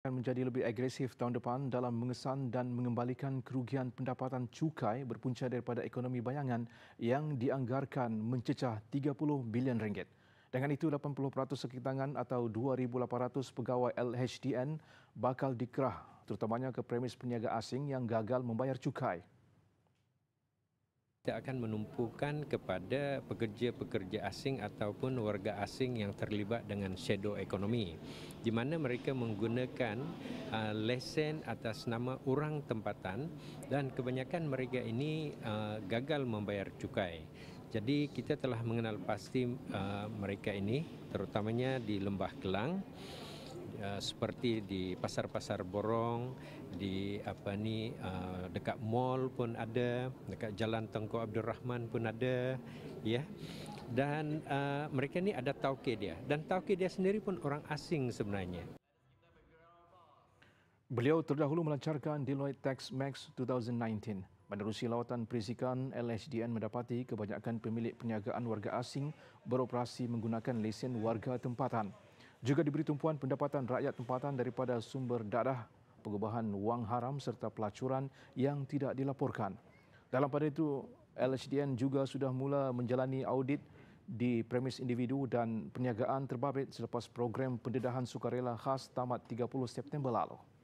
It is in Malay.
akan menjadi lebih agresif tahun depan dalam mengesan dan mengembalikan kerugian pendapatan cukai berpunca daripada ekonomi bayangan yang dianggarkan mencecah 30 bilion ringgit. Dengan itu, 80% sekitangan atau 2,800 pegawai LHDN bakal dikerah, terutamanya ke premis peniaga asing yang gagal membayar cukai kita akan menumpukan kepada pekerja-pekerja asing ataupun warga asing yang terlibat dengan shadow ekonomi di mana mereka menggunakan uh, lesen atas nama orang tempatan dan kebanyakan mereka ini uh, gagal membayar cukai. Jadi kita telah mengenal pasti uh, mereka ini terutamanya di Lembah Kelang. Ya, seperti di pasar-pasar borong, di apa ni uh, dekat mall pun ada, dekat Jalan Tengku Abdul Rahman pun ada, ya. Dan uh, mereka ni ada tauke dia dan tauke dia sendiri pun orang asing sebenarnya. Beliau terdahulu melancarkan Deloitte Tax Max 2019. Menerusi lawatan perisikan, LHDN mendapati kebanyakan pemilik perniagaan warga asing beroperasi menggunakan lesen warga tempatan juga diberi tumpuan pendapatan rakyat tempatan daripada sumber darah pengubahan wang haram serta pelacuran yang tidak dilaporkan. Dalam pada itu, LHDN juga sudah mula menjalani audit di premis individu dan perniagaan terbabit selepas program pendedahan sukarela khas tamat 30 September lalu.